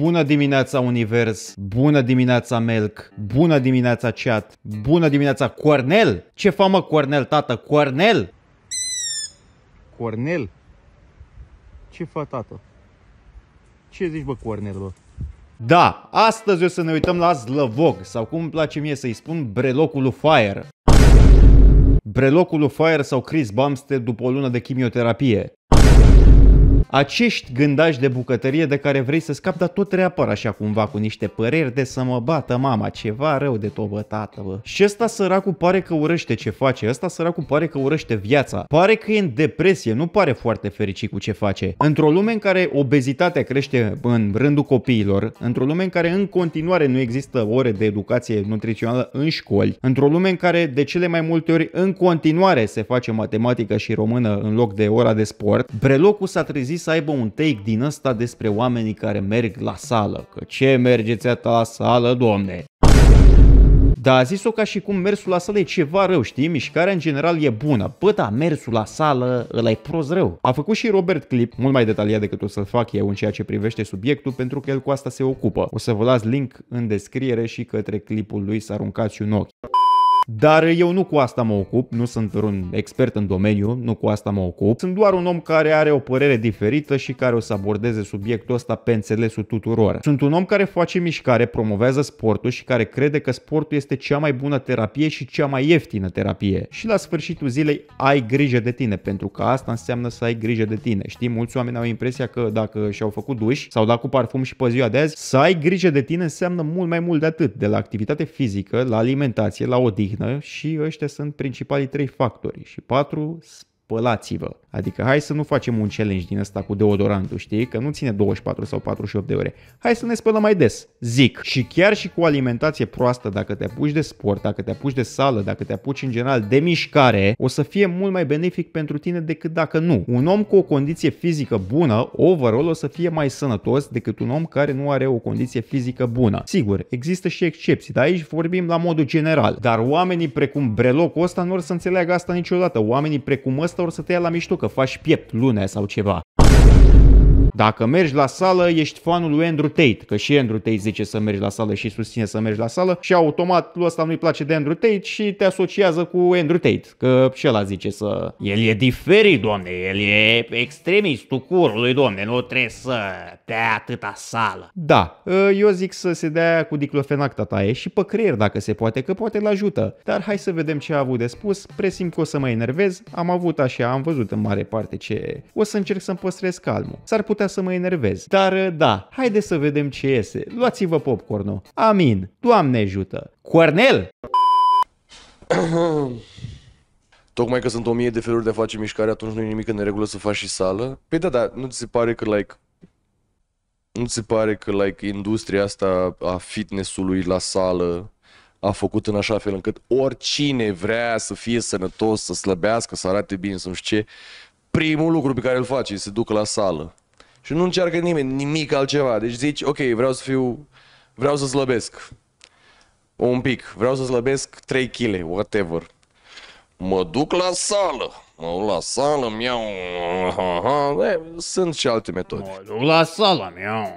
Bună dimineața Univers, bună dimineața Melk, bună dimineața Chat, bună dimineața Cornel! Ce fa mă Cornel, tată? Cornel! Cornel? Ce fa tată? Ce zici bă Cornel bă? Da, astăzi o să ne uităm la Zlăvog, sau cum îmi place mie să-i spun, brelocul lui Fire. Brelocul lui Fire sau Chris Bumstead după o lună de chimioterapie acești gândași de bucătărie de care vrei să scapi, dar tot reapar așa cumva cu niște păreri de să mă bată mama, ceva rău de tobătată, bă. Și ăsta săracul pare că urăște ce face, ăsta săracul pare că urăște viața, pare că e în depresie, nu pare foarte fericit cu ce face. Într-o lume în care obezitatea crește în rândul copiilor, într-o lume în care în continuare nu există ore de educație nutrițională în școli, într-o lume în care de cele mai multe ori în continuare se face matematică și română în loc de ora de sport, brelocul s-a trezit să aibă un take din ăsta despre oamenii care merg la sală. Că ce mergeți ta la sală, domne? Dar a zis-o ca și cum mersul la sală e ceva rău, știi? Mișcarea în general e bună. Bă, da, mersul la sală ăla e prost rău. A făcut și Robert clip, mult mai detaliat decât o să-l fac eu în ceea ce privește subiectul, pentru că el cu asta se ocupă. O să vă las link în descriere și către clipul lui să aruncați un ochi. Dar eu nu cu asta mă ocup, nu sunt un expert în domeniu, nu cu asta mă ocup. Sunt doar un om care are o părere diferită și care o să abordeze subiectul ăsta pe înțelesul tuturor. Sunt un om care face mișcare, promovează sportul și care crede că sportul este cea mai bună terapie și cea mai ieftină terapie. Și la sfârșitul zilei ai grijă de tine, pentru că asta înseamnă să ai grijă de tine. Știi, mulți oameni au impresia că dacă și-au făcut duș sau dacă cu parfum și pe ziua de azi, să ai grijă de tine înseamnă mult mai mult de atât, de la activitate fizică, la alimentație, la odihnă, și ăștia sunt principalii trei factori. Și patru, spălați-vă. Adică hai să nu facem un challenge din asta cu deodorantul, știi? Că nu ține 24 sau 48 de ore. Hai să ne spălăm mai des, zic. Și chiar și cu alimentație proastă, dacă te apuci de sport, dacă te apuci de sală, dacă te apuci în general de mișcare, o să fie mult mai benefic pentru tine decât dacă nu. Un om cu o condiție fizică bună, overall, o să fie mai sănătos decât un om care nu are o condiție fizică bună. Sigur, există și excepții, dar aici vorbim la modul general. Dar oamenii precum brelocul ăsta nu or să înțeleagă asta niciodată. Oamenii precum ăsta asta o să te ia la mișto că faci piept lunea sau ceva. Dacă mergi la sală, ești fanul lui Andrew Tate, că și Andrew Tate zice să mergi la sală și susține să mergi la sală și automat lui ăsta nu-i place de Andrew Tate și te asociază cu Andrew Tate, că și ăla zice să... El e diferit, domne, el e extremistul curului, domne, nu trebuie să te atâta sală. Da, ă, eu zic să se dea cu diclofenac tataie și pe creier dacă se poate, că poate-l ajută. Dar hai să vedem ce a avut de spus, presim că o să mă enervez, am avut așa, am văzut în mare parte ce... O să încerc să-mi păstrez calmul. S-ar putea să mă enervez. Dar uh, da, haide să vedem ce iese. Luați-vă -ul. Amin. Doamne ajută. Cornel! Tocmai că sunt o mie de feluri de a face mișcare, atunci nu e nimic în regulă să faci și sală. Păi da, da, nu ți se pare că, like, nu ți se pare că, like, industria asta a fitness-ului la sală a făcut în așa fel încât oricine vrea să fie sănătos, să slăbească, să arate bine, să nu știu ce, primul lucru pe care îl face e să ducă la sală. Și nu încearcă nimeni nimic altceva. Deci zici, ok, vreau să fiu, vreau să slăbesc. Un pic, vreau să slăbesc 3 kg, whatever. Mă duc la sală. Mă duc la sală, îmi iau... Da, sunt și alte metode. Mă duc la sală, mi iau...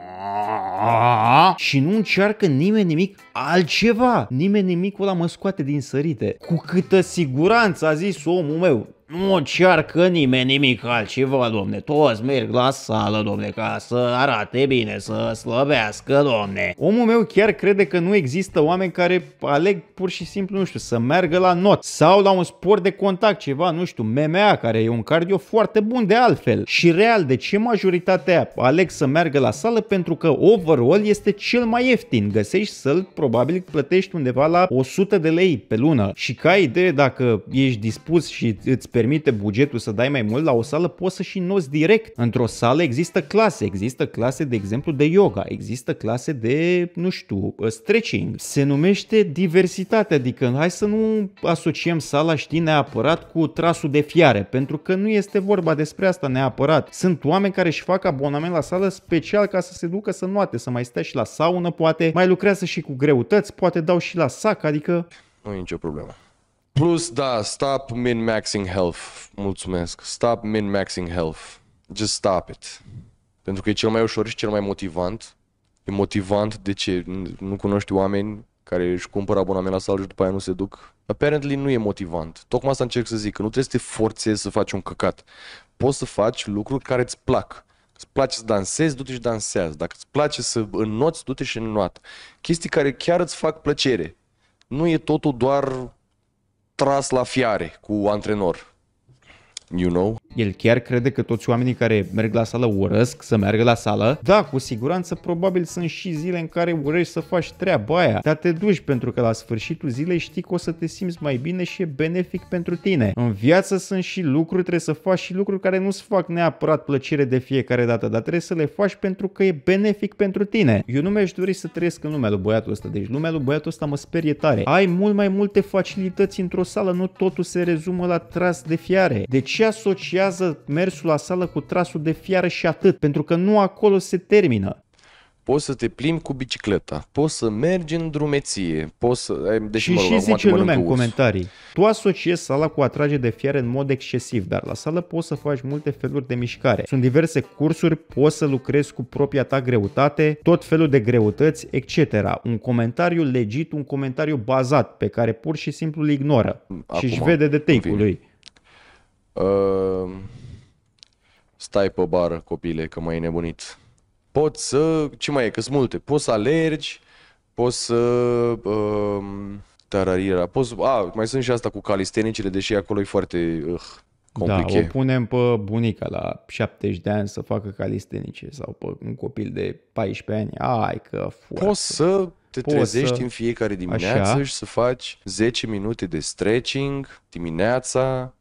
Și nu încearcă nimeni nimic altceva. Nimeni nimic ăla mă scoate din sărite. Cu câtă siguranță a zis omul meu. Nu încearcă nimeni nimic altceva, domne. Toți merg la sală, domne, ca să arate bine, să slăbească, domne. Omul meu chiar crede că nu există oameni care aleg pur și simplu, nu știu, să meargă la not sau la un sport de contact, ceva, nu știu, MMA, care e un cardio foarte bun de altfel. Și real, de ce majoritatea aleg să meargă la sală? Pentru că overall este cel mai ieftin. Găsești să-l probabil plătești undeva la 100 de lei pe lună. Și ca idee, dacă ești dispus și îți permite bugetul să dai mai mult la o sală, poți să și noți direct. Într-o sală există clase, există clase de exemplu de yoga, există clase de, nu știu, uh, stretching. Se numește diversitate, adică hai să nu asociem sala, știi, neapărat cu trasul de fiare, pentru că nu este vorba despre asta neapărat. Sunt oameni care își fac abonament la sală special ca să se ducă să noate, să mai stea și la saună, poate mai lucrează și cu greutăți, poate dau și la sac, adică... Nu e nicio problemă. Plus, da, stop min-maxing health. Mulțumesc. Stop min-maxing health. Just stop it. Pentru că e cel mai ușor și cel mai motivant. E motivant de ce nu cunoști oameni care își cumpără abonament la sală și după aia nu se duc. Apparently nu e motivant. Tocmai asta încerc să zic, că nu trebuie să te forțezi să faci un căcat. Poți să faci lucruri care îți plac. Îți place să dansezi, du-te și dansează. Dacă îți place să înnoți, du-te și înnoat. Chestii care chiar îți fac plăcere. Nu e totul doar tras la fiare cu antrenor. You know? El chiar crede că toți oamenii care merg la sală urăsc să meargă la sală? Da, cu siguranță probabil sunt și zile în care urăști să faci treaba aia, dar te duci pentru că la sfârșitul zilei știi că o să te simți mai bine și e benefic pentru tine. În viață sunt și lucruri, trebuie să faci și lucruri care nu-ți fac neapărat plăcere de fiecare dată, dar trebuie să le faci pentru că e benefic pentru tine. Eu nu mi-aș dori să trăiesc în lumea lui băiatul ăsta, deci lumea lui băiatul ăsta mă sperie tare. Ai mult mai multe facilități într-o sală, nu totul se rezumă la tras de fiare. De ce asocia încurajează mersul la sală cu trasul de fiară și atât, pentru că nu acolo se termină. Poți să te plimbi cu bicicleta, poți să mergi în drumeție, poți să... Deși, și mă, și zice lumea în comentarii. Tu asociezi sala cu atrage de fiare în mod excesiv, dar la sală poți să faci multe feluri de mișcare. Sunt diverse cursuri, poți să lucrezi cu propria ta greutate, tot felul de greutăți, etc. Un comentariu legit, un comentariu bazat, pe care pur și simplu îl ignoră și își vede de take lui. Uh, stai pe bară, copile, că mai e nebunit. Poți să... Ce mai e? că sunt multe. Poți să alergi, poți să... Uh, tararira. Poți, a, mai sunt și asta cu calistenicile, deși acolo e foarte uh, complicat. Da, o punem pe bunica la 70 de ani să facă calistenice sau pe un copil de 14 ani. Ai că foarte. Poți să te Poți trezești să... în fiecare dimineață Așa. și să faci 10 minute de stretching dimineața,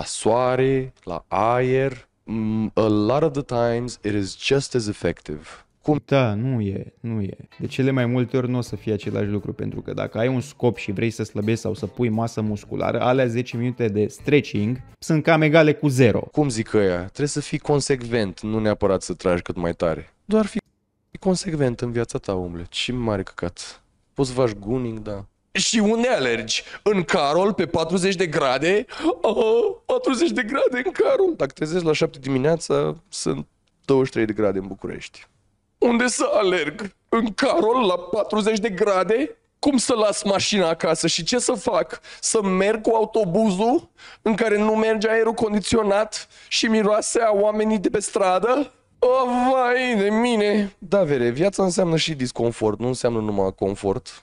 la soare, la aer. Mm, a lot of the times it is just as effective. Cum? Da, nu e, nu e. De cele mai multe ori nu o să fie același lucru, pentru că dacă ai un scop și vrei să slăbești sau să pui masă musculară, alea 10 minute de stretching sunt cam egale cu zero. Cum zic ea, Trebuie să fii consecvent, nu neapărat să tragi cât mai tare. Doar fi consecvent în viața ta, omule. Ce mare căcat. Poți să faci guning, da și unde alergi? În Carol, pe 40 de grade? Oh, 40 de grade în Carol! Dacă trezesc la 7 dimineața, sunt 23 de grade în București. Unde să alerg? În Carol, la 40 de grade? Cum să las mașina acasă și ce să fac? Să merg cu autobuzul în care nu merge aerul condiționat și miroase a oamenii de pe stradă? Oh, vai de mine! Da, vere, viața înseamnă și disconfort, nu înseamnă numai confort.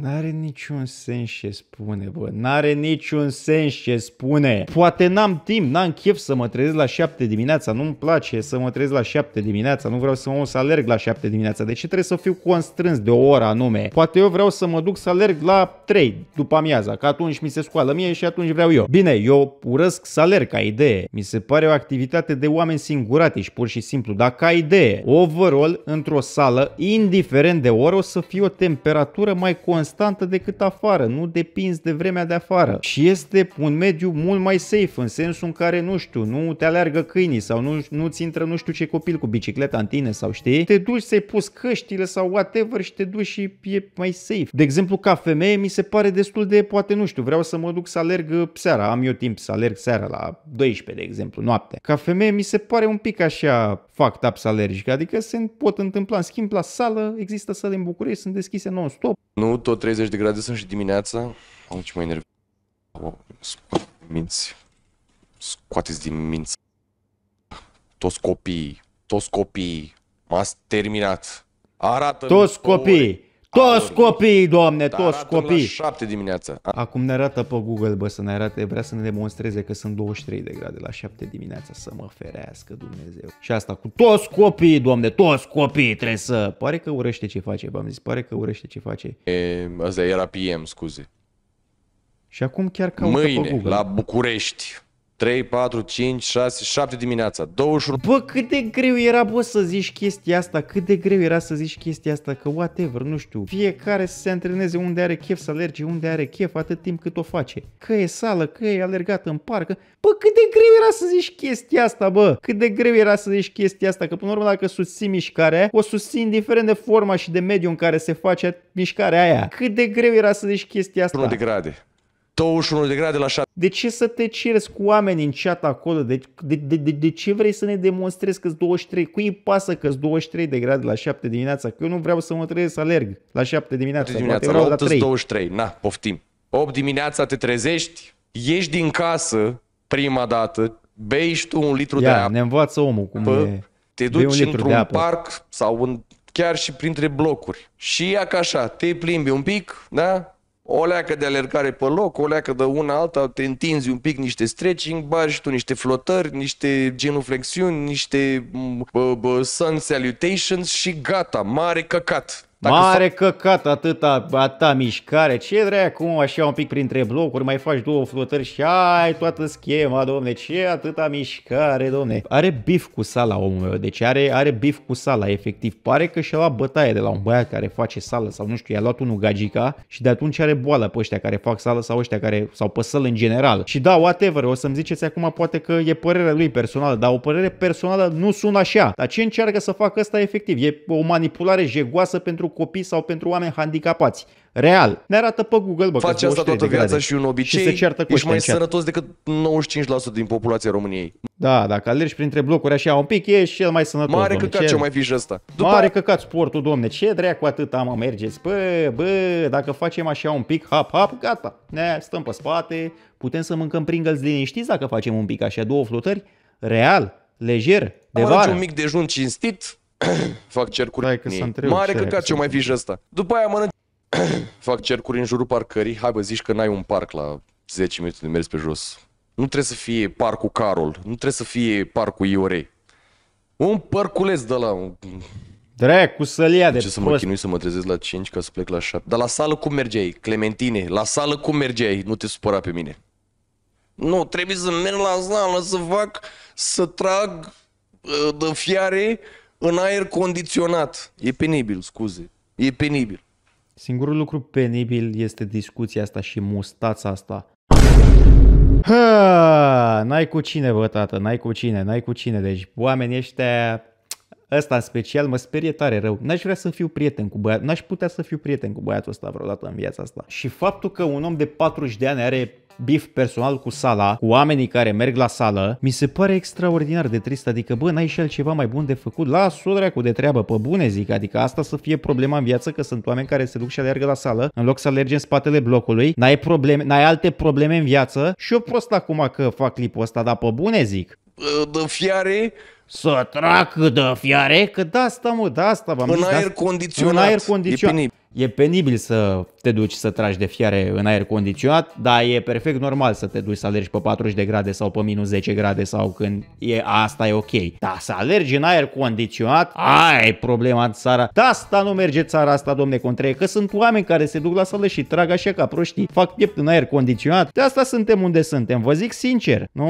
N-are niciun sens ce spune, bă. N-are niciun sens ce spune. Poate n-am timp, n-am chef să mă trezesc la 7 dimineața. Nu-mi place să mă trezesc la 7 dimineața. Nu vreau să mă să alerg la 7 dimineața. De ce trebuie să fiu constrâns de o oră anume? Poate eu vreau să mă duc să alerg la 3 după amiaza, că atunci mi se scoală mie și atunci vreau eu. Bine, eu urăsc să alerg ca idee. Mi se pare o activitate de oameni și pur și simplu. Dar ca idee, overall, într-o sală, indiferent de oră, o să fie o temperatură mai constantă decât afară, nu depinzi de vremea de afară. Și este un mediu mult mai safe, în sensul în care, nu știu, nu te alergă câinii sau nu, nu-ți intră nu știu ce copil cu bicicleta în tine sau știi, te duci să-i pus căștile sau whatever și te duci și e mai safe. De exemplu, ca femeie mi se pare destul de, poate nu știu, vreau să mă duc să alerg seara, am eu timp să alerg seara la 12, de exemplu, noapte. Ca femeie mi se pare un pic așa fac taps alergic. Adică se pot întâmpla. În schimb, la sală, există sale în București, sunt deschise non-stop. Nu, tot 30 de grade sunt și dimineața. Am ce mai enervat. Oh, scoate minți. Scoateți din minți. Toți copiii. Toți copiii. M-ați terminat. Arată Toți copiii. Toți copiii, domne, toți copii. La 7 dimineața. Acum ne arată pe Google, bă, să ne arate, vrea să ne demonstreze că sunt 23 de grade la 7 dimineața, să mă ferească Dumnezeu. Și asta cu toți copiii, domne, toți copiii trebuie să... Pare că urăște ce face, v-am zis, pare că urăște ce face. E, asta era PM, scuze. Și acum chiar caută Mâine, pe Google. la București, 3, 4, 5, 6, 7 dimineața, 21... Bă, cât de greu era, bă, să zici chestia asta, cât de greu era să zici chestia asta, că whatever, nu știu, fiecare să se antreneze unde are chef să alerge, unde are chef, atât timp cât o face. Că e sală, că e alergat în parcă... bă, cât de greu era să zici chestia asta, bă, cât de greu era să zici chestia asta, că până la urmă dacă susții mișcarea, o susții indiferent de forma și de mediul în care se face mișcarea aia. Cât de greu era să zici chestia asta. 1 de grade. 21 de grade la 7. De ce să te ceri cu oameni în chat acolo? De, de, de, de, de ce vrei să ne demonstrezi că 23? Cui îi pasă că 23 de grade la 7 dimineața? Că eu nu vreau să mă trezesc să alerg la 7 dimineața. 7 dimineața la 8 la 23. Na, poftim. 8 dimineața te trezești, ieși din casă prima dată, bei și tu un litru Ia, de apă. ne învață omul cum Pă, e. Te duci într-un parc sau în, chiar și printre blocuri. Și ia ca așa, te plimbi un pic, da? o leacă de alergare pe loc, o leacă de una alta, te întinzi un pic, niște stretching, bagi tu niște flotări, niște genuflexiuni, niște mm, bă, bă, sun salutations și gata, mare căcat. Dacă Mare s căcat atâta, ta mișcare, ce dracu, așa un pic printre blocuri, mai faci două flotări și ai toată schema, domne, ce atâta mișcare, domne. Are bif cu sala omul meu, deci are, are bif cu sala, efectiv. Pare că și-a luat bătaie de la un băiat care face sală sau nu știu, i-a luat unul gagica și de atunci are boală pe ăștia care fac sală sau ăștia care, sau pe sală în general. Și da, whatever, o să-mi ziceți acum poate că e părerea lui personală, dar o părere personală nu sună așa. Dar ce încearcă să facă asta efectiv? E o manipulare jegoasă pentru copii sau pentru oameni handicapați. Real. Ne arată pe Google, bă, Faci asta toată viața și un obicei, și se ceartă ești mai încet. sănătos decât 95% din populația României. Da, dacă alergi printre blocuri așa un pic, ești cel mai sănătos. Mare domne, căcat ce mai fi și ăsta. După Mare aia... căcat sportul, domne, ce dracu atât am, mergeți. Bă, bă, dacă facem așa un pic, hap, hap, gata. Ne stăm pe spate, putem să mâncăm pringles liniștiți dacă facem un pic așa, două flotări. Real, lejer, de vară. un mic dejun cinstit, fac cercuri Dai, că s-a întrebat Mare că ce mai fi și ăsta. După aia mănânc... fac cercuri în jurul parcării. Hai bă, zici că n-ai un parc la 10 minute de mers pe jos. Nu trebuie să fie parcul Carol, nu trebuie să fie parcul Iorei. Un părculeț de la... Dracu să-l ia de, de Ce să mă chinui să mă trezesc la 5 ca să plec la 7? Dar la sală cum mergeai, Clementine? La sală cum mergeai? Nu te supăra pe mine. Nu, trebuie să merg la sală, să fac, să trag uh, de fiare, în aer condiționat. E penibil, scuze. E penibil. Singurul lucru penibil este discuția asta și mustața asta. Ha, n-ai cu cine, bă, tată, n-ai cu cine, n-ai cu cine. Deci, oamenii ăștia, ăsta în special, mă sperie tare rău. N-aș vrea să fiu prieten cu băiatul, n-aș putea să fiu prieten cu băiatul ăsta vreodată în viața asta. Și faptul că un om de 40 de ani are bif personal cu sala, cu oamenii care merg la sală, mi se pare extraordinar de trist, adică bă, n-ai și altceva mai bun de făcut, la sodrea cu de treabă, pe bune zic, adică asta să fie problema în viață, că sunt oameni care se duc și alergă la sală, în loc să alerge în spatele blocului, n-ai probleme, n-ai alte probleme în viață și eu prost acum că fac clipul ăsta, dar pe bune zic. De fiare, să tracă de fiare, că da asta mă, da asta v-am În zis, aer da, condiționat. În aer condiționat. E penibil să te duci să tragi de fiare în aer condiționat, dar e perfect normal să te duci să alergi pe 40 de grade sau pe minus 10 grade sau când e asta e ok. Dar să alergi în aer condiționat, ai problema în țara. Da, asta nu merge țara asta, domne Contre, că sunt oameni care se duc la sală și trag așa ca proștii, fac piept în aer condiționat. De asta suntem unde suntem, vă zic sincer. Nu,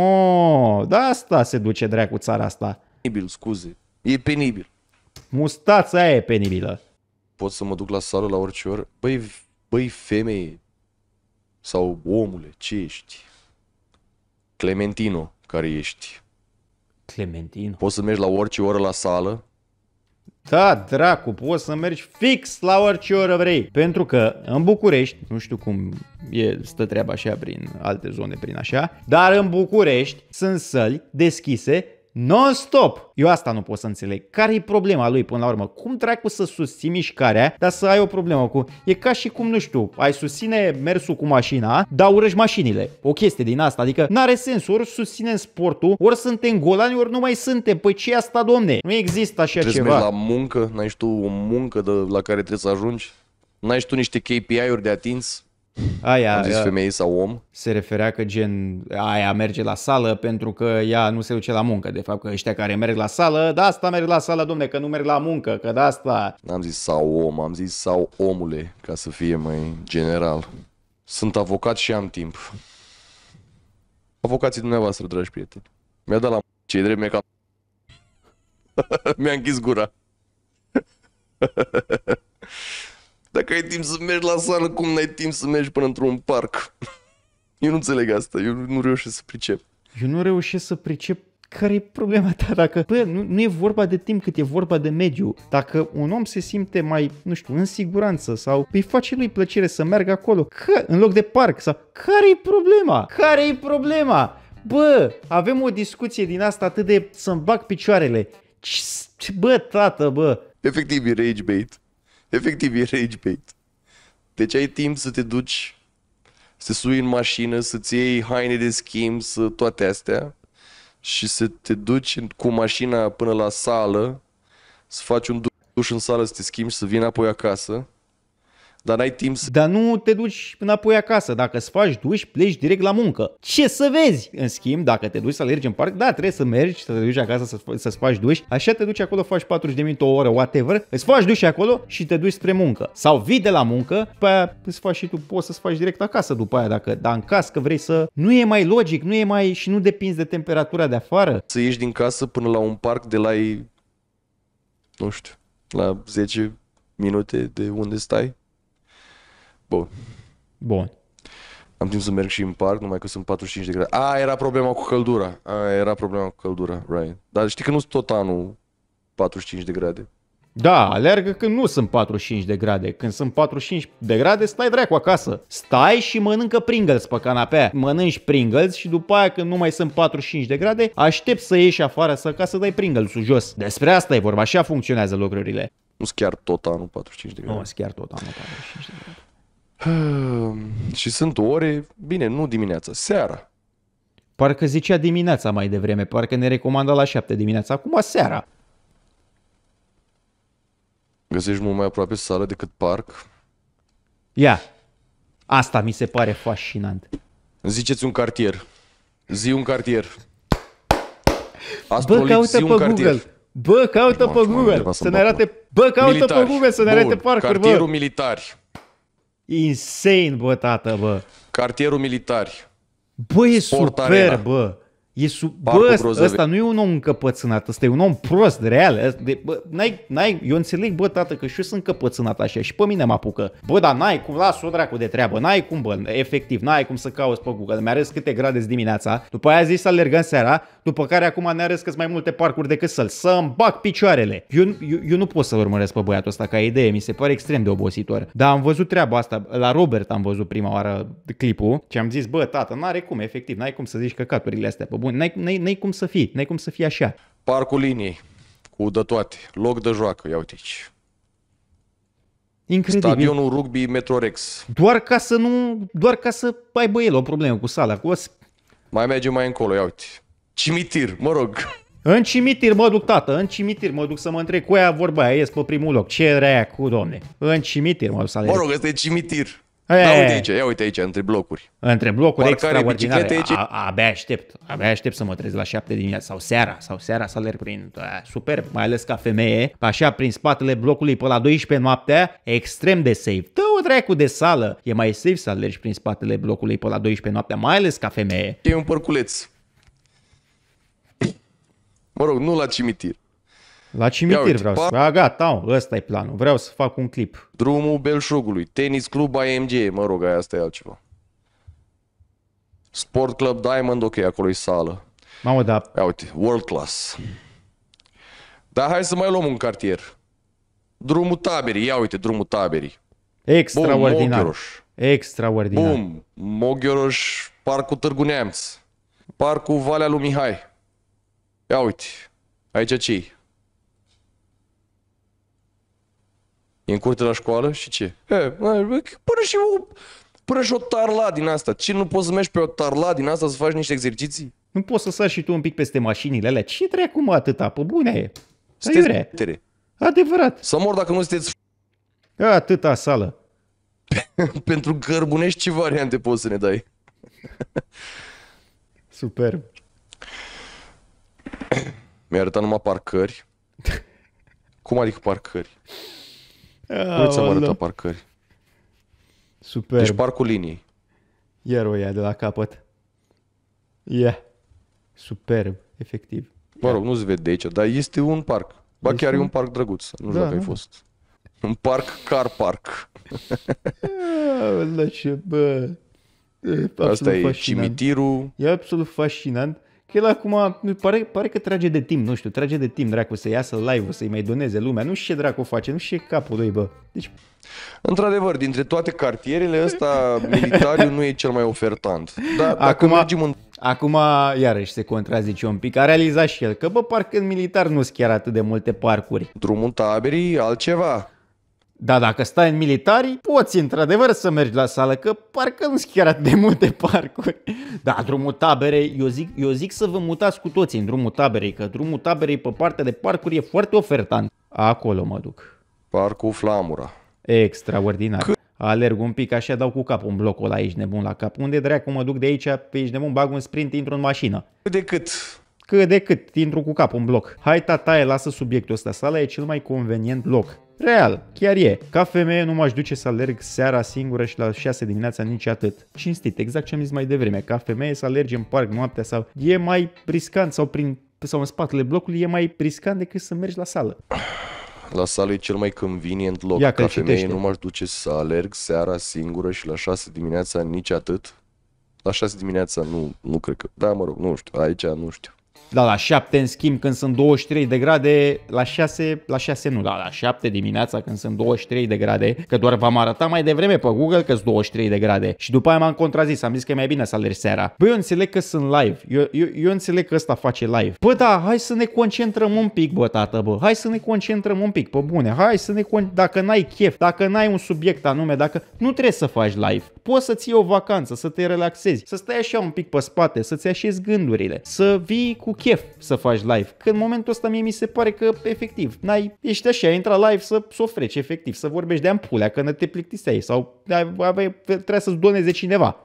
no, da, asta se duce dreacu țara asta. Penibil, scuze. E penibil. Mustața aia e penibilă pot să mă duc la sală la orice oră. Băi, băi femeie sau omule, ce ești? Clementino, care ești. Clementino. Poți să mergi la orice oră la sală, da, dracu, poți să mergi fix la orice oră vrei. Pentru că în București, nu știu cum e, stă treaba așa prin alte zone, prin așa, dar în București sunt săli deschise non-stop. Eu asta nu pot să înțeleg. Care e problema lui până la urmă? Cum dracu să susții mișcarea, dar să ai o problemă cu... E ca și cum, nu știu, ai susține mersul cu mașina, dar urăși mașinile. O chestie din asta, adică n-are sens. Ori susținem sportul, ori suntem golani, ori nu mai suntem. Păi ce asta, domne? Nu există așa trebuie ceva. Trebuie la muncă, n-ai tu o muncă de, la care trebuie să ajungi? N-ai tu niște KPI-uri de atins? Aia, Am zis femeie sau om? Se referea că gen aia merge la sală pentru că ea nu se duce la muncă. De fapt că ăștia care merg la sală, da asta merg la sală, domne, că nu merg la muncă, că da asta... N-am zis sau om, am zis sau omule, ca să fie mai general. Sunt avocat și am timp. Avocații dumneavoastră, dragi prieteni. Mi-a dat la ce drept mi-a cam... mi-a închis gura. Dacă ai timp să mergi la sală, cum n-ai timp să mergi până într-un parc? Eu nu înțeleg asta, eu nu reușesc să pricep. Eu nu reușesc să pricep care e problema ta dacă, bă, nu, nu e vorba de timp cât e vorba de mediu. Dacă un om se simte mai, nu știu, în siguranță sau îi face lui plăcere să meargă acolo, că, în loc de parc sau care e problema? Care e problema? Bă, avem o discuție din asta atât de să-mi bag picioarele. Bă, tată, bă. Efectiv, e rage bait. Efectiv, e rage bait. Deci ai timp să te duci, să te sui în mașină, să-ți iei haine de schimb, să toate astea și să te duci cu mașina până la sală, să faci un duș în sală, să te schimbi, să vii înapoi acasă dar n-ai timp să... Dar nu te duci înapoi acasă. Dacă îți faci duș, pleci direct la muncă. Ce să vezi? În schimb, dacă te duci să alergi în parc, da, trebuie să mergi, să te duci acasă să, să faci duș. Așa te duci acolo, faci 40 de minute, o oră, whatever, îți faci duș acolo și te duci spre muncă. Sau vii de la muncă, pe aia îți faci și tu, poți să-ți faci direct acasă după aia, dacă, dar în caz că vrei să... Nu e mai logic, nu e mai... și nu depinzi de temperatura de afară. Să ieși din casă până la un parc de la... nu știu, la 10 minute de unde stai Bun. Bun. Am timp să merg și în parc, numai că sunt 45 de grade. A, era problema cu căldura. A, era problema cu căldura, right. Dar știi că nu sunt tot anul 45 de grade. Da, alergă când nu sunt 45 de grade. Când sunt 45 de grade, stai dracu acasă. Stai și mănâncă Pringles pe canapea. Mănânci Pringles și după aia când nu mai sunt 45 de grade, aștept să ieși afară să ca să dai pringles sus jos. Despre asta e vorba, așa funcționează lucrurile. Nu sunt chiar tot anul 45 de grade. Nu sunt chiar tot anul 45 de grade și sunt ore, bine, nu dimineața, seara. Parcă zicea dimineața mai devreme, parcă ne recomanda la 7 dimineața, acum seara. Găsești mult mai aproape sală decât parc? Ia, asta mi se pare fascinant. Ziceți un cartier. Zi un cartier. Astrolip, Bă, caută pe Google. Bă, caută pe Google să ne arate... Bă, caută pe Google să ne arate parcuri, Cartierul bă. militari. Insane, bă, tată, bă. Cartierul militar. Bă, e Sport super, arena. bă. E sub... Bă, ăsta nu e un om încăpățânat, ăsta e un om prost, real. De, bă, n-ai, n-ai, eu înțeleg, bă, tată, că și eu sunt încăpățânat așa și pe mine mă apucă. Bă, dar n-ai cum, las-o dracu de treabă, n-ai cum, bă, efectiv, n-ai cum să cauți pe Google. Mi-a arăs câte grade dimineața, după aia zici să alergăm seara, după care acum ne arăs că mai multe parcuri decât să-l, să-mi bag picioarele. Eu, eu, eu, nu pot să-l urmăresc pe băiatul ăsta ca idee, mi se pare extrem de obositor. Dar am văzut treaba asta, la Robert am văzut prima oară clipul și am zis, bă, tată, n-are cum, efectiv, n-ai cum să zici căcaturile astea pe bun, n-ai, n-ai, n-ai cum să fii, n-ai cum să fii așa. Parcul liniei, cu de toate, loc de joacă, ia uite aici. Incredibil. Stadionul Rugby Metrorex. Doar ca să nu, doar ca să aibă el o problemă cu sala, cu os. Mai mergem mai încolo, ia uite. Cimitir, mă rog. În cimitir mă duc, tată, în cimitir mă duc să mă întreb cu aia vorba aia, ies pe primul loc. Ce rea cu, domne? În cimitir mă duc să aleg. Mă rog, ăsta e cimitir da, uite aici, ia uite aici, între blocuri. Între blocuri Parcare, extraordinare. Aici. A, abia aștept, abia aștept să mă trezesc la 7 dimineața sau seara, sau seara să alerg prin, superb, mai ales ca femeie, așa prin spatele blocului pe la 12 noaptea, extrem de safe. Tu o dracu de sală, e mai safe să alergi prin spatele blocului pe la 12 noaptea, mai ales ca femeie. E un porculeț. Mă rog, nu la cimitir. La cimitir vreau să... A, gata, ăsta e planul. Vreau să fac un clip. Drumul Belșugului, tenis club AMG, mă rog, aia asta e altceva. Sport Club Diamond, ok, acolo e sală. Mamă, da. Ia uite, world class. Dar hai să mai luăm un cartier. Drumul Taberii, ia uite, drumul Taberii. Extraordinar. Bum, Extraordinar. Bum, Mogheroș, Parcul Târgu Neamț, Parcul Valea lui Mihai. Ia uite, aici ce E în curte la școală și ce? E, până și o, până și o tarla din asta. Ce, nu poți să mergi pe o tarla din asta să faci niște exerciții? Nu poți să sari și tu un pic peste mașinile alea? Ce trebuie acum atâta? Pe păi bune e. Sunteți Adevărat. Să mor dacă nu sunteți A, Atâta sală. Pentru gărbunești ce variante poți să ne dai? Superb. Mi-a arătat numai parcări. Cum adică parcări? Nu ți-am arătat parcări. Super. Deci parcul liniei. Iar o ia de la capăt. Ia. Yeah. Superb, efectiv. Mă rog, nu-ți vede aici, dar este un parc. Ba este chiar un... e un parc drăguț. Nu da, știu dacă ai fost. Un parc car park. ce bă. E Asta e fascinant. cimitirul. E absolut fascinant Că el acum pare, pare că trage de timp, nu știu, trage de timp dracu să iasă live, să-i mai doneze lumea. Nu știu ce dracu face, nu știu ce capul lui, bă. Deci... Într-adevăr, dintre toate cartierele ăsta, militariul nu e cel mai ofertant. Dar acum, mergem în... acum, iarăși, se contrazice un pic. A realizat și el că, bă, parcă în militar nu sunt chiar atât de multe parcuri. Drumul taberii, altceva. Dar dacă stai în militari, poți într-adevăr să mergi la sală, că parcă nu s chiar atât de multe parcuri. Da, drumul taberei, eu zic, eu zic să vă mutați cu toții în drumul taberei, că drumul taberei pe partea de parcuri e foarte ofertant. Acolo mă duc. Parcul Flamura. Extraordinar. C- Alerg un pic, așa dau cu capul un blocul ăla, aici nebun la cap. Unde dracu mă duc de aici, pe aici nebun, bag un sprint, intru în mașină. Cât de cât? Cât de cât, intru cu capul un bloc. Hai tataie, lasă subiectul ăsta, sala e cel mai convenient loc. Real, chiar e. Ca femeie nu m-aș duce să alerg seara singură și la 6 dimineața nici atât. Cinstit, exact ce am zis mai devreme, ca femeie să alergi în parc noaptea sau e mai riscant sau prin sau în spatele blocului e mai riscant decât să mergi la sală. La sală e cel mai convenient loc. Ia, ca femeie citește. nu m-aș duce să alerg seara singură și la 6 dimineața nici atât. La 6 dimineața nu, nu cred că... Da, mă rog, nu știu. Aici nu știu. Da, la 7 în schimb când sunt 23 de grade, la 6, la 6 nu, da, la 7 dimineața când sunt 23 de grade, că doar v-am arătat mai devreme pe Google că sunt 23 de grade și după aia m-am contrazis, am zis că e mai bine să alergi seara. Băi, eu înțeleg că sunt live, eu, eu, eu înțeleg că ăsta face live. Bă, da, hai să ne concentrăm un pic, bă, tată, bă, hai să ne concentrăm un pic, pe bune, hai să ne con- dacă n-ai chef, dacă n-ai un subiect anume, dacă nu trebuie să faci live, poți să-ți iei o vacanță, să te relaxezi, să stai așa un pic pe spate, să-ți așezi gândurile, să vii cu chef să faci live. Că în momentul ăsta mie mi se pare că efectiv, n-ai, ești așa, ai intrat live să sofreci efectiv, să vorbești de ampulea, că te plictiseai sau trebuie să-ți doneze cineva.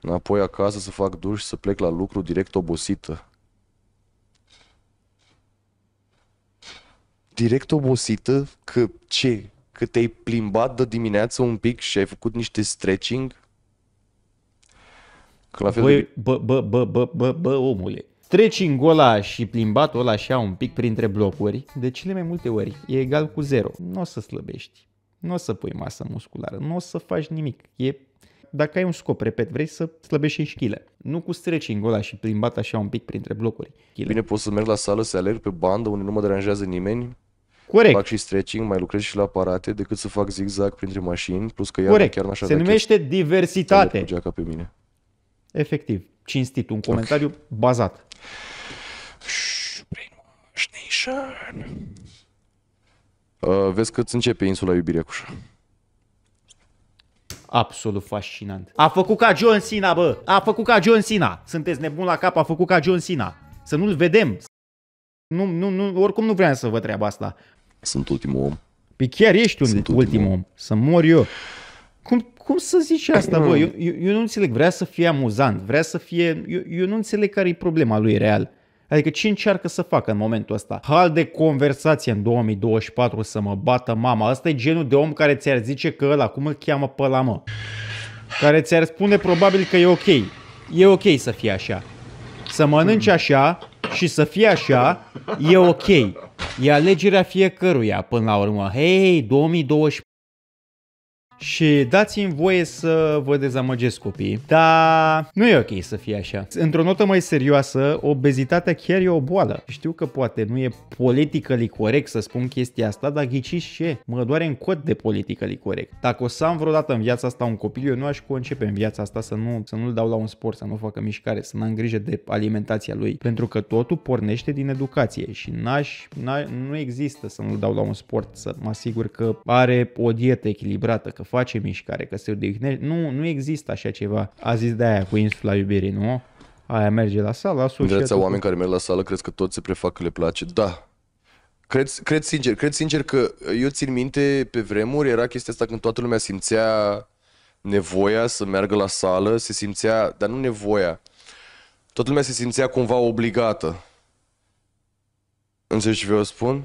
Înapoi acasă să fac duș, să plec la lucru direct obosită. Direct obosită? Că ce? Că te-ai plimbat de dimineață un pic și ai făcut niște stretching? Că la fel bă, de... bă, bă, bă, bă, bă, bă, omule, stretching ăla și plimbatul ăla așa un pic printre blocuri, de cele mai multe ori e egal cu zero. Nu o să slăbești, nu o să pui masă musculară, nu o să faci nimic. E dacă ai un scop, repet, vrei să slăbești în kg. Nu cu stretching ăla și plimbat așa un pic printre blocuri. Chile. Bine, poți să merg la sală, să alerg pe bandă unde nu mă deranjează nimeni. Corect. Fac și stretching, mai lucrez și la aparate decât să fac zigzag printre mașini, plus că ea Corect. chiar așa Se numește diversitate. Pe mine. Efectiv cinstit, un comentariu okay. bazat. Uh, vezi că îți începe insula iubirea cu Absolut fascinant. A făcut ca John Cena, bă! A făcut ca John Cena! Sunteți nebun la cap, a făcut ca John Cena. Să nu-l vedem. Nu, nu, nu, oricum nu vreau să vă treaba asta. Sunt ultimul om. Pe păi chiar ești un Sunt ultimul, ultimul om. om. Să mor eu. Cum cum să zici asta, bă? Eu, eu, eu nu înțeleg. Vrea să fie amuzant, vrea să fie... Eu, eu nu înțeleg care e problema lui real. Adică ce încearcă să facă în momentul ăsta? Hal de conversație în 2024 să mă bată mama. Asta e genul de om care ți-ar zice că ăla, cum îl cheamă pe la mă? Care ți-ar spune probabil că e ok. E ok să fie așa. Să mănânci așa și să fie așa, e ok. E alegerea fiecăruia până la urmă. Hei, 2024 și dați-mi voie să vă dezamăgesc copiii, dar nu e ok să fie așa. Într-o notă mai serioasă, obezitatea chiar e o boală. Știu că poate nu e politică corect să spun chestia asta, dar ghiciți ce? Mă doare în cod de politică corect. Dacă o să am vreodată în viața asta un copil, eu nu aș concepe în viața asta să, nu, să nu-l dau la un sport, să nu facă mișcare, să n-am grijă de alimentația lui, pentru că totul pornește din educație și n-aș, n-a, nu există să nu-l dau la un sport, să mă asigur că are o dietă echilibrată, că face mișcare, că se odihnește. Nu, nu există așa ceva. A zis de aia cu insula iubirii, nu? Aia merge la sală, asociată. oameni cu... care merg la sală, crezi că toți se prefac că le place? Da, Cred, cred, sincer, cred sincer că eu țin minte pe vremuri era chestia asta când toată lumea simțea nevoia să meargă la sală, se simțea, dar nu nevoia, toată lumea se simțea cumva obligată. Înțelegi ce vreau să spun?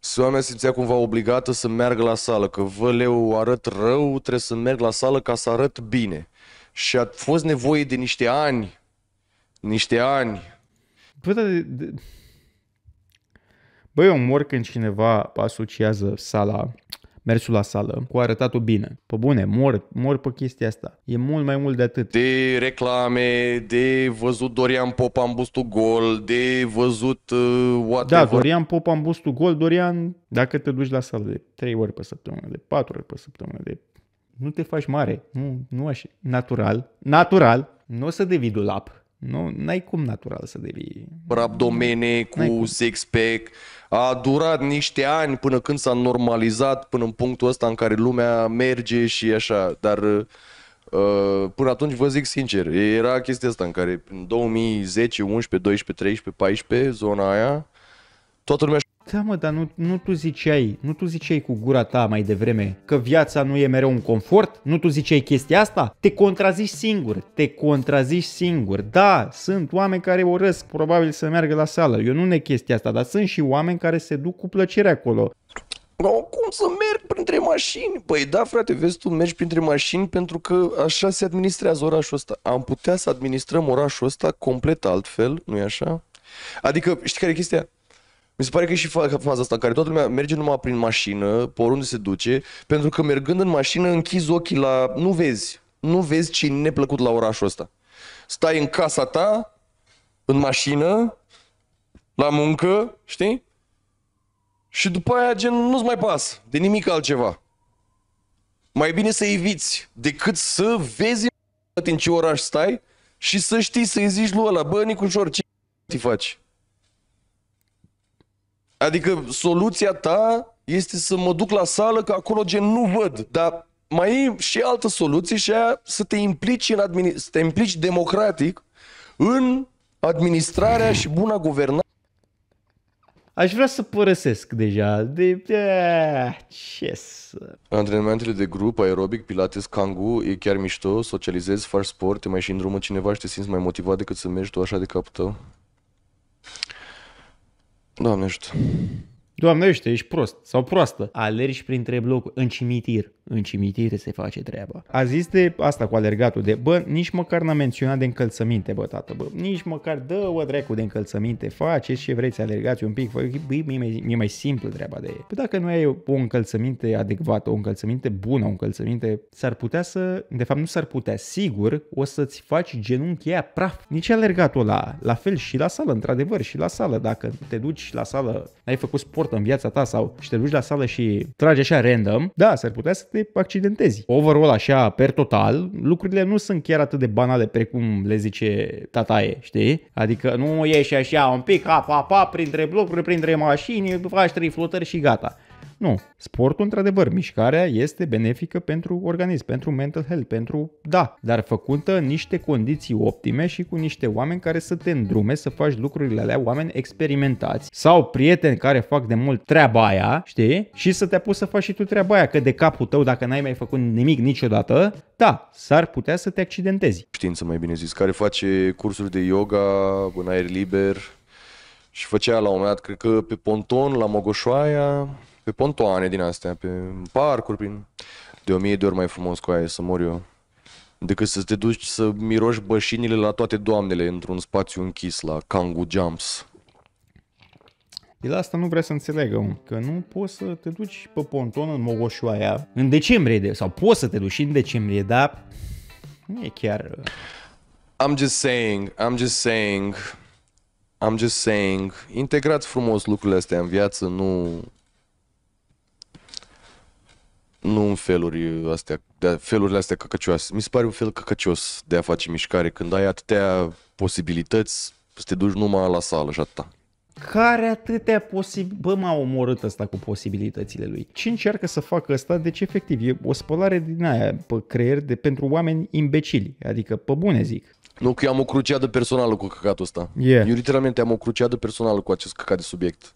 Soamea simțea cumva obligată să meargă la sală, că vă leu arăt rău, trebuie să merg la sală ca să arăt bine. Și a fost nevoie de niște ani, niște ani. Bă, dar de, de... Bă, eu mor când cineva asociază sala mersul la sală, cu arătatul bine. Pă bune, mor, mor pe chestia asta. E mult mai mult de atât. De reclame, de văzut Dorian Popa în bustul gol, de văzut uh, whatever. Da, Dorian Popa în bustul gol, Dorian, dacă te duci la sală de 3 ori pe săptămână, de 4 ori pe săptămână, de nu te faci mare, nu, nu așa, natural, natural, nu o să devii dulap, nu, n-ai cum natural să devii. Rabdomene cu six-pack, a durat niște ani până când s-a normalizat, până în punctul ăsta în care lumea merge și așa, dar ă, până atunci vă zic sincer, era chestia asta în care în 2010, 11, 12, 13, 14, zona aia, toată lumea da, mă, dar nu, nu tu ziceai, nu tu ziceai cu gura ta mai devreme că viața nu e mereu un confort? Nu tu ziceai chestia asta? Te contrazici singur, te contrazici singur. Da, sunt oameni care urăsc probabil să meargă la sală. Eu nu ne chestia asta, dar sunt și oameni care se duc cu plăcere acolo. No, cum să merg printre mașini? Păi da, frate, vezi, tu mergi printre mașini pentru că așa se administrează orașul ăsta. Am putea să administrăm orașul ăsta complet altfel, nu-i așa? Adică, știi care e chestia? Mi se pare că e și faza asta în care toată lumea merge numai prin mașină, pe oriunde se duce, pentru că mergând în mașină închizi ochii la... Nu vezi. Nu vezi ce e neplăcut la orașul ăsta. Stai în casa ta, în mașină, la muncă, știi? Și după aia, gen, nu-ți mai pas de nimic altceva. Mai bine să eviți decât să vezi în ce oraș stai și să știi să-i zici lui ăla, bă, Nicușor, ce te faci? Adică soluția ta este să mă duc la sală, că acolo gen nu văd. Dar mai e și altă soluție și aia să te implici, în administ- să te implici democratic în administrarea și buna guvernare. Aș vrea să părăsesc deja. De, de ce să... Antrenamentele de grup, aerobic, pilates, kangu, e chiar mișto, socializezi, faci sport, te mai și în drumul cineva și te simți mai motivat decât să mergi tu așa de capul tău. да мне что Doamne, ești, ești prost sau proastă. Alergi printre blocuri, în cimitir. În cimitir se face treaba. A zis de asta cu alergatul de, bă, nici măcar n-a menționat de încălțăminte, bă, tată, bă. Nici măcar dă-o dracu de încălțăminte, faceți ce vreți, alergați un pic. Fă, bă, mi-e mai, mi mai simplu treaba de ei. Păi dacă nu ai o încălțăminte adecvată, o încălțăminte bună, o încălțăminte, s-ar putea să, de fapt nu s-ar putea, sigur, o să-ți faci genunchii aia praf. Nici alergatul la, la fel și la sală, într-adevăr, și la sală. Dacă te duci la sală, ai făcut sport sport în viața ta sau și te duci la sală și tragi așa random, da, s-ar putea să te accidentezi. Overall, așa, per total, lucrurile nu sunt chiar atât de banale precum le zice tataie, știi? Adică nu ieși așa un pic, apa, apa, printre blocuri, printre mașini, faci trei flotări și gata. Nu. Sportul, într-adevăr, mișcarea este benefică pentru organism, pentru mental health, pentru da, dar făcută în niște condiții optime și cu niște oameni care să te îndrume să faci lucrurile alea, oameni experimentați sau prieteni care fac de mult treaba aia, știi? Și să te apuci să faci și tu treaba aia, că de capul tău, dacă n-ai mai făcut nimic niciodată, da, s-ar putea să te accidentezi. Știință, mai bine zis, care face cursuri de yoga în aer liber, și făcea la un moment dat, cred că pe ponton, la Mogoșoaia, pe pontoane din astea, pe parcuri, prin... De o mie de ori mai frumos cu aia să mor eu. Decât să te duci să miroși bășinile la toate doamnele într-un spațiu închis, la Kangu Jumps. El asta nu vrea să înțelegă, că nu poți să te duci pe ponton în Mogoșoaia în decembrie, de, sau poți să te duci în decembrie, dar nu e chiar... Uh, I'm just saying, I'm just saying, I'm just saying, integrați frumos lucrurile astea în viață, nu nu în feluri astea, de felurile astea căcăcioase. Mi se pare un fel căcăcios de a face mișcare când ai atâtea posibilități să te duci numai la sală și atâta. Care atâtea posibil... Bă, m-a omorât asta cu posibilitățile lui. Ce încearcă să facă asta? Deci, efectiv, e o spălare din aia pe creier de pentru oameni imbecili. Adică, pe bune zic. Nu, că eu am o cruciadă personală cu căcatul ăsta. Yeah. Eu literalmente am o cruciadă personală cu acest căcat de subiect.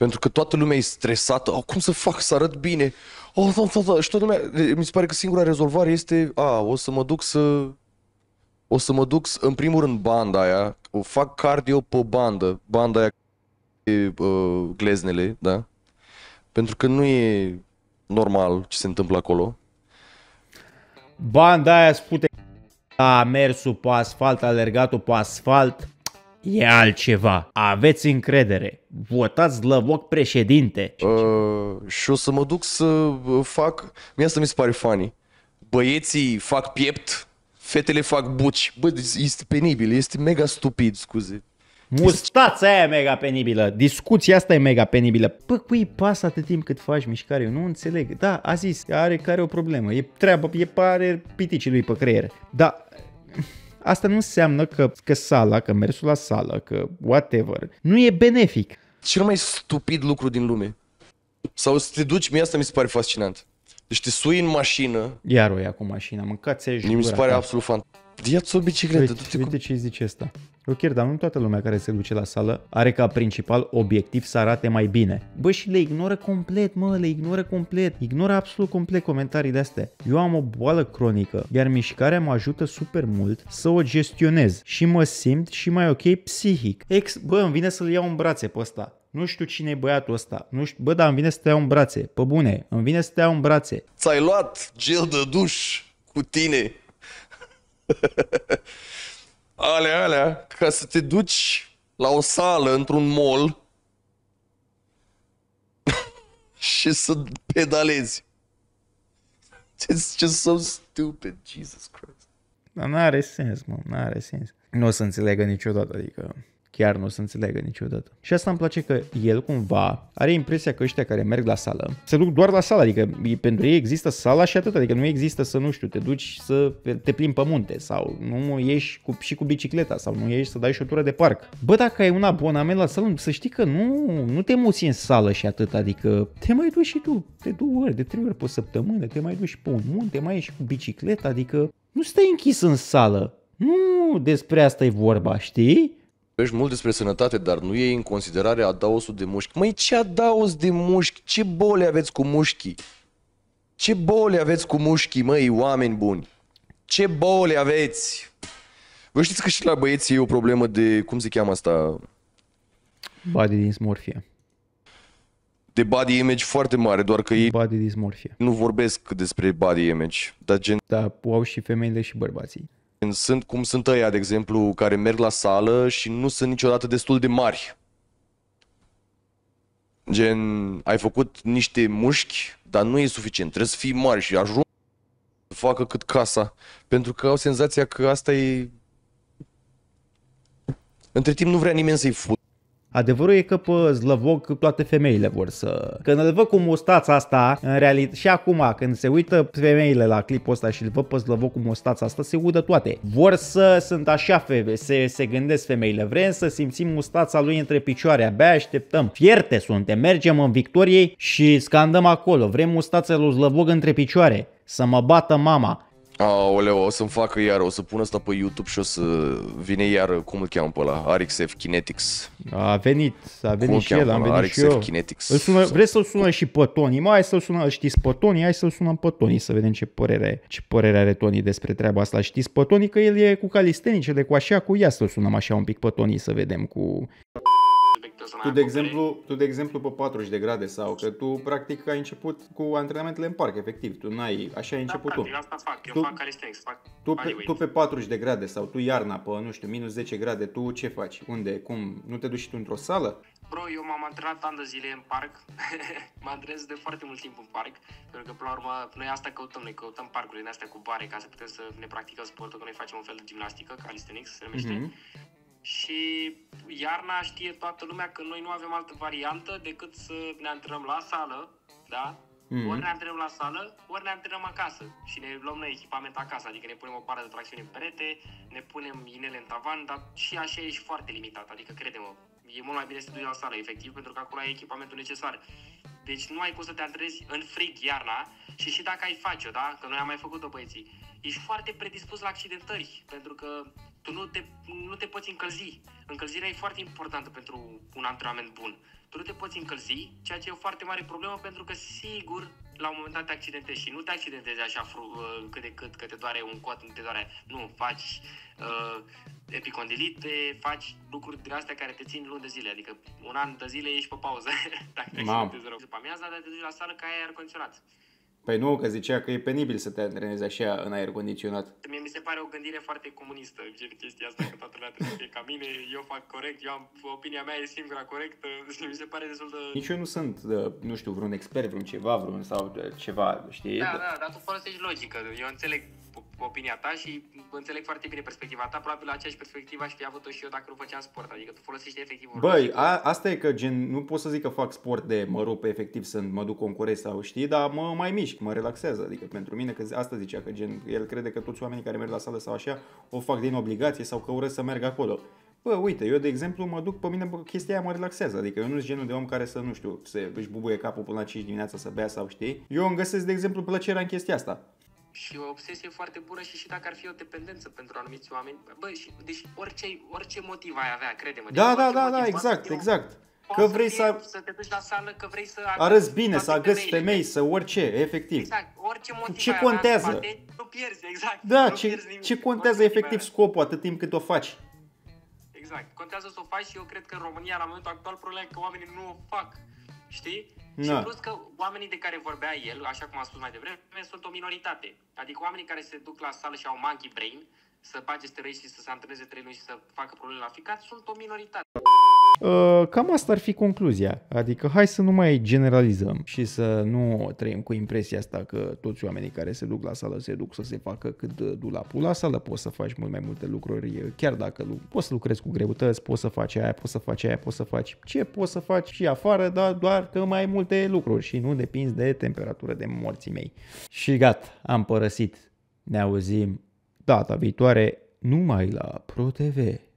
Pentru că toată lumea e stresată. Oh, cum să fac să arăt bine? Oh, da, da, da. Și toată lumea, mi se pare că singura rezolvare este, a, o să mă duc să... O să mă duc, în primul rând, banda aia, o fac cardio pe bandă, banda aia e, uh, gleznele, da? Pentru că nu e normal ce se întâmplă acolo. Banda aia spute a mersul pe asfalt, a alergat-o pe asfalt, e altceva. Aveți încredere. Votați Lăvoc președinte. Uh, și o să mă duc să uh, fac... Mie asta mi se pare funny. Băieții fac piept, fetele fac buci. Bă, deci este penibil, este mega stupid, scuze. Mustața aia e mega penibilă, discuția asta e mega penibilă. Pă, cui pasă atât timp cât faci mișcare? Eu nu înțeleg. Da, a zis, are care o problemă, e treabă, e pare piticii lui pe creier. Da, asta nu înseamnă că, că sala, că mersul la sală, că whatever, nu e benefic. Cel mai stupid lucru din lume. Sau să te duci, mie asta mi se pare fascinant. Deci te sui în mașină. Iar o ia cu mașina, mâncați-și Mi se pare ta. absolut fantastic. Ia-ți o bicicletă. Uite, uite ce zice asta. Ok, dar nu toată lumea care se duce la sală are ca principal obiectiv să arate mai bine. Bă, și le ignoră complet, mă, le ignoră complet. Ignoră absolut complet comentarii de astea. Eu am o boală cronică, iar mișcarea mă ajută super mult să o gestionez și mă simt și mai ok psihic. Ex, bă, îmi vine să-l iau în brațe pe ăsta. Nu știu cine e băiatul ăsta. Nu știu, bă, dar îmi vine să te iau în brațe. Pe bune, îmi vine să te iau în brațe. Ți-ai luat gel de duș cu tine alea, alea, ca să te duci la o sală într-un mall și să pedalezi. It's just so stupid, Jesus Christ. Dar n-are sens, mă, n-are sens. Nu o să înțelegă niciodată, adică chiar nu o să înțeleagă niciodată. Și asta îmi place că el cumva are impresia că ăștia care merg la sală se duc doar la sală, adică pentru ei există sala și atât, adică nu există să, nu știu, te duci să te plimbi pe munte sau nu ieși cu, și cu bicicleta sau nu ieși să dai și o tură de parc. Bă, dacă ai un abonament la sală, să știi că nu, nu te muți în sală și atât, adică te mai duci și tu de două ori, de trei ori pe săptămână, te mai duci pe un munte, mai ieși cu bicicleta, adică nu stai închis în sală. Nu despre asta e vorba, știi? Vorbești mult despre sănătate, dar nu iei în considerare adaosul de mușchi. Măi, ce adaos de mușchi? Ce boli aveți cu mușchii? Ce boli aveți cu mușchii, măi, oameni buni? Ce boli aveți? Vă știți că și la băieți e o problemă de, cum se cheamă asta? Body dysmorphia. De body image foarte mare, doar că ei body dysmorphia. nu vorbesc despre body image, dar gen... Da, au și femeile și bărbații. Sunt cum sunt ăia, de exemplu, care merg la sală și nu sunt niciodată destul de mari. Gen, ai făcut niște mușchi, dar nu e suficient. Trebuie să fii mari și ajung să facă cât casa. Pentru că au senzația că asta e... Între timp nu vrea nimeni să-i fut. Adevărul e că pe zlăvog toate femeile vor să... Când îl văd cu mustața asta, în realitate, și acum, când se uită femeile la clipul ăsta și îl văd pe zlăvog cu mustața asta, se udă toate. Vor să sunt așa, febe, se, se gândesc femeile, vrem să simțim mustața lui între picioare, abia așteptăm. Fierte suntem, mergem în victorie și scandăm acolo, vrem mustața lui zlăvog între picioare, să mă bată mama. Aoleu, o să-mi facă iar, o să pun asta pe YouTube și o să vine iar, cum îl cheamă pe ăla, RxF Kinetics. A venit, a venit cum și el, am venit RxF și eu. Kinetics. Îl sună, vreți să-l sună și pe Tony, mai hai să-l sună. știți pe Tony, hai să-l sunăm pe Tony să vedem ce părere, ce părere are Tony despre treaba asta. Știți pe Tony că el e cu calistenicele, de cu așa, cu ea să-l sunăm așa un pic pe Tony să vedem cu tu, de exemplu, tu, de exemplu, pe 40 de grade sau că tu, practic, ai început cu antrenamentele în parc, efectiv. Tu n-ai, așa ai da, început da, tu. Da, asta fac. Eu tu, fac calisthenics, fac tu pe, tu pe 40 de grade sau tu iarna pe, nu știu, minus 10 grade, tu ce faci? Unde? Cum? Nu te duci și tu într-o sală? Bro, eu m-am antrenat an de zile în parc. mă antrenez de foarte mult timp în parc, pentru că, până la urmă, noi asta căutăm, noi căutăm parcurile astea cu bare ca să putem să ne practicăm sportul, că noi facem un fel de gimnastică, calisthenics se numește. Mm-hmm și iarna știe toată lumea că noi nu avem altă variantă decât să ne antrenăm la sală, da? Mm-hmm. Ori ne antrenăm la sală, ori ne antrenăm acasă și ne luăm noi echipament acasă, adică ne punem o bară de tracțiune în perete, ne punem inele în tavan, dar și așa e și foarte limitat, adică credem mă e mult mai bine să te duci la sală, efectiv, pentru că acolo ai echipamentul necesar. Deci nu ai cum să te antrezi în frig iarna și și dacă ai face-o, da? Că noi am mai făcut-o băieții. Ești foarte predispus la accidentări, pentru că tu nu te, nu te poți încălzi. Încălzirea e foarte importantă pentru un antrenament bun. Tu nu te poți încălzi, ceea ce e o foarte mare problemă pentru că sigur la un moment dat te accidentezi și nu te accidentezi așa fru, uh, cât de cât, că te doare un cot, nu te doare, nu, faci uh, epicondilite, faci lucruri de astea care te țin luni de zile, adică un an de zile ești pe pauză, dacă te accidentezi rău. După amiază, dar te duci la sală ca ai aer condiționat. Păi nu, că zicea că e penibil să te antrenezi așa în aer condiționat. Mie mi se pare o gândire foarte comunistă, gen chestia asta, că toată lumea trebuie să fie ca mine, eu fac corect, eu am, opinia mea e singura corectă, mi se pare destul de... Nici eu nu sunt, de, nu știu, vreun expert, vreun ceva, vreun sau de ceva, știi? Da, da, dar tu folosești logică, eu înțeleg opinia ta și înțeleg foarte bine perspectiva ta. Probabil aceeași perspectivă aș fi avut-o și eu dacă nu făceam sport. Adică tu folosești efectiv un Băi, a, asta e că gen, nu pot să zic că fac sport de mă rup efectiv să mă duc concurent sau știi, dar mă mai mișc, mă relaxează. Adică pentru mine, că asta zicea că gen, el crede că toți oamenii care merg la sală sau așa o fac din obligație sau că urăsc să merg acolo. Bă, uite, eu de exemplu mă duc pe mine, bă, chestia aia mă relaxează, adică eu nu sunt genul de om care să, nu știu, să își bubuie capul până la 5 dimineața să bea sau știi. Eu îmi găsesc, de exemplu, plăcerea în chestia asta și o obsesie foarte bună și și dacă ar fi o dependență pentru anumiți oameni, bă, și, deci orice, orice motiv ai avea, crede-mă. Da, da, da, da, da, exact, motiv, exact. Că vrei să, fie, să... să te duci la sală, că vrei să arăți bine, să agăți femei, să orice, efectiv. Exact, orice motiv Ce contează? Avea, poate, nu pierzi, exact. Da, nu ce, pierzi nimic, ce contează efectiv scopul atât timp cât o faci? Exact, contează să o faci și eu cred că în România, la momentul actual, problema e că oamenii nu o fac, știi? Da. Și plus că oamenii de care vorbea el, așa cum am spus mai devreme, sunt o minoritate. Adică oamenii care se duc la sală și au monkey brain, să bage steroizi și să se antreneze trei luni și să facă probleme la ficat, sunt o minoritate. Uh, cam asta ar fi concluzia. Adică hai să nu mai generalizăm și să nu trăim cu impresia asta că toți oamenii care se duc la sală se duc să se facă cât du la pula. La sală poți să faci mult mai multe lucruri, chiar dacă poți să lucrezi cu greutăți, poți să faci aia, poți să faci aia, poți să faci ce poți să faci și afară, dar doar că mai multe lucruri și nu depinzi de temperatură de morții mei. Și gata, am părăsit. Ne auzim data viitoare numai la ProTV.